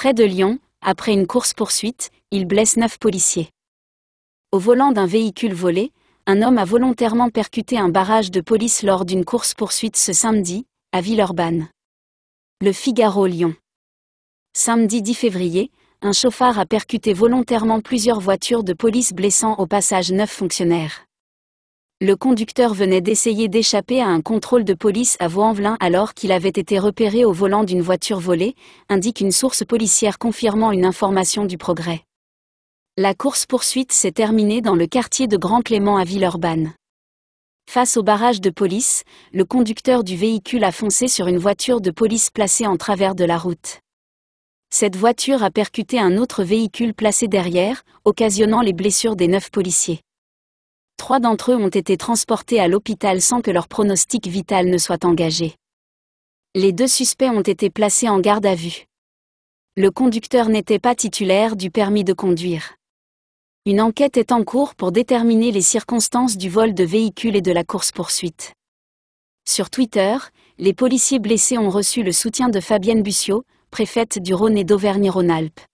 Près de Lyon, après une course-poursuite, il blesse neuf policiers. Au volant d'un véhicule volé, un homme a volontairement percuté un barrage de police lors d'une course-poursuite ce samedi, à Villeurbanne. Le Figaro Lyon. Samedi 10 février, un chauffard a percuté volontairement plusieurs voitures de police blessant au passage neuf fonctionnaires le conducteur venait d'essayer d'échapper à un contrôle de police à Vaux-en-Velin alors qu'il avait été repéré au volant d'une voiture volée, indique une source policière confirmant une information du progrès. La course-poursuite s'est terminée dans le quartier de Grand Clément à Villeurbanne. Face au barrage de police, le conducteur du véhicule a foncé sur une voiture de police placée en travers de la route. Cette voiture a percuté un autre véhicule placé derrière, occasionnant les blessures des neuf policiers trois d'entre eux ont été transportés à l'hôpital sans que leur pronostic vital ne soit engagé. Les deux suspects ont été placés en garde à vue. Le conducteur n'était pas titulaire du permis de conduire. Une enquête est en cours pour déterminer les circonstances du vol de véhicule et de la course-poursuite. Sur Twitter, les policiers blessés ont reçu le soutien de Fabienne Bucio, préfète du Rhône et d'Auvergne-Rhône-Alpes.